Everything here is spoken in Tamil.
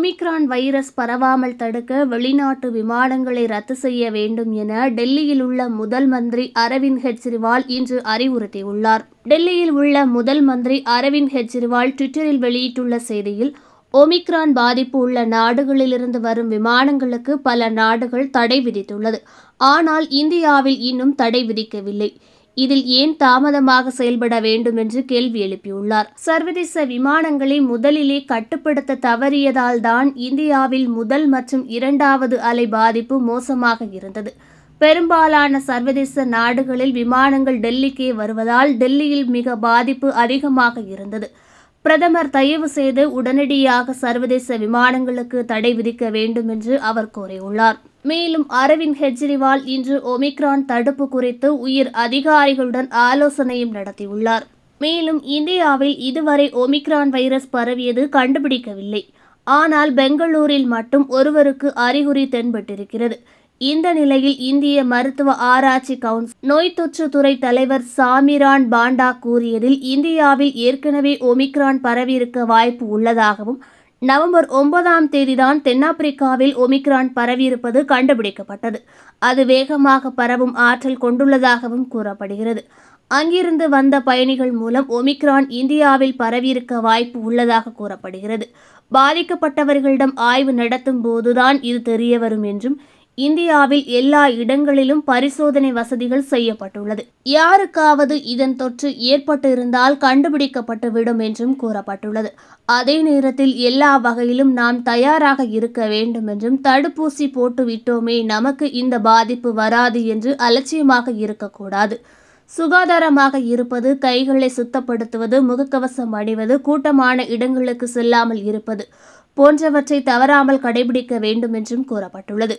ஒமிக்ரான் வைரஸ் பரவாமல் தடுக்க வெளிநாட்டு விமானங்களை ரத்து செய்ய வேண்டும் என டெல்லியில் உள்ள முதல் மந்திரி அரவிந்த் கெஜ்ரிவால் இன்று அறிவுறுத்தியுள்ளார் டெல்லியில் உள்ள முதல் மந்திரி அரவிந்த் கெஜ்ரிவால் ட்விட்டரில் வெளியிட்டுள்ள செய்தியில் ஒமிக்ரான் பாதிப்பு உள்ள நாடுகளிலிருந்து வரும் விமானங்களுக்கு பல நாடுகள் தடை விதித்துள்ளது ஆனால் இந்தியாவில் இன்னும் தடை விதிக்கவில்லை இதில் ஏன் தாமதமாக செயல்பட வேண்டும் என்று கேள்வி எழுப்பியுள்ளார் சர்வதேச விமானங்களை முதலிலே கட்டுப்படுத்த தவறியதால் தான் இந்தியாவில் முதல் மற்றும் இரண்டாவது அலை பாதிப்பு மோசமாக இருந்தது பெரும்பாலான சர்வதேச நாடுகளில் விமானங்கள் டெல்லிக்கே வருவதால் டெல்லியில் மிக பாதிப்பு அதிகமாக இருந்தது பிரதமர் தயவு செய்து உடனடியாக சர்வதேச விமானங்களுக்கு தடை விதிக்க வேண்டும் என்று அவர் கோரியுள்ளார் மேலும் அரவிந்த் கெஜ்ரிவால் இன்று ஒமிக்ரான் தடுப்பு குறித்து உயர் அதிகாரிகளுடன் ஆலோசனையும் நடத்தியுள்ளார் மேலும் இந்தியாவில் இதுவரை ஒமிக்ரான் வைரஸ் பரவியது கண்டுபிடிக்கவில்லை ஆனால் பெங்களூரில் மட்டும் ஒருவருக்கு அறிகுறி தென்பட்டிருக்கிறது இந்த நிலையில் இந்திய மருத்துவ ஆராய்ச்சி கவுன்சில் நோய் தொற்று துறை தலைவர் சாமிரான் பாண்டா கூறியதில் இந்தியாவில் ஏற்கனவே ஒமிக்ரான் பரவியிருக்க வாய்ப்பு உள்ளதாகவும் நவம்பர் ஒன்பதாம் தேதிதான் தென்னாப்பிரிக்காவில் ஒமிக்ரான் பரவியிருப்பது கண்டுபிடிக்கப்பட்டது அது வேகமாக பரவும் ஆற்றல் கொண்டுள்ளதாகவும் கூறப்படுகிறது அங்கிருந்து வந்த பயணிகள் மூலம் ஒமிக்ரான் இந்தியாவில் பரவியிருக்க வாய்ப்பு உள்ளதாக கூறப்படுகிறது பாதிக்கப்பட்டவர்களிடம் ஆய்வு நடத்தும் போதுதான் இது தெரியவரும் என்றும் இந்தியாவில் எல்லா இடங்களிலும் பரிசோதனை வசதிகள் செய்யப்பட்டுள்ளது யாருக்காவது இதன் தொற்று ஏற்பட்டிருந்தால் கண்டுபிடிக்கப்பட்டுவிடும் என்றும் கூறப்பட்டுள்ளது அதே நேரத்தில் எல்லா வகையிலும் நாம் தயாராக இருக்க வேண்டும் என்றும் தடுப்பூசி போட்டுவிட்டோமே நமக்கு இந்த பாதிப்பு வராது என்று அலட்சியமாக இருக்கக்கூடாது சுகாதாரமாக இருப்பது கைகளை சுத்தப்படுத்துவது முகக்கவசம் அணிவது கூட்டமான இடங்களுக்கு செல்லாமல் இருப்பது போன்றவற்றை தவறாமல் கடைபிடிக்க வேண்டும் என்றும் கூறப்பட்டுள்ளது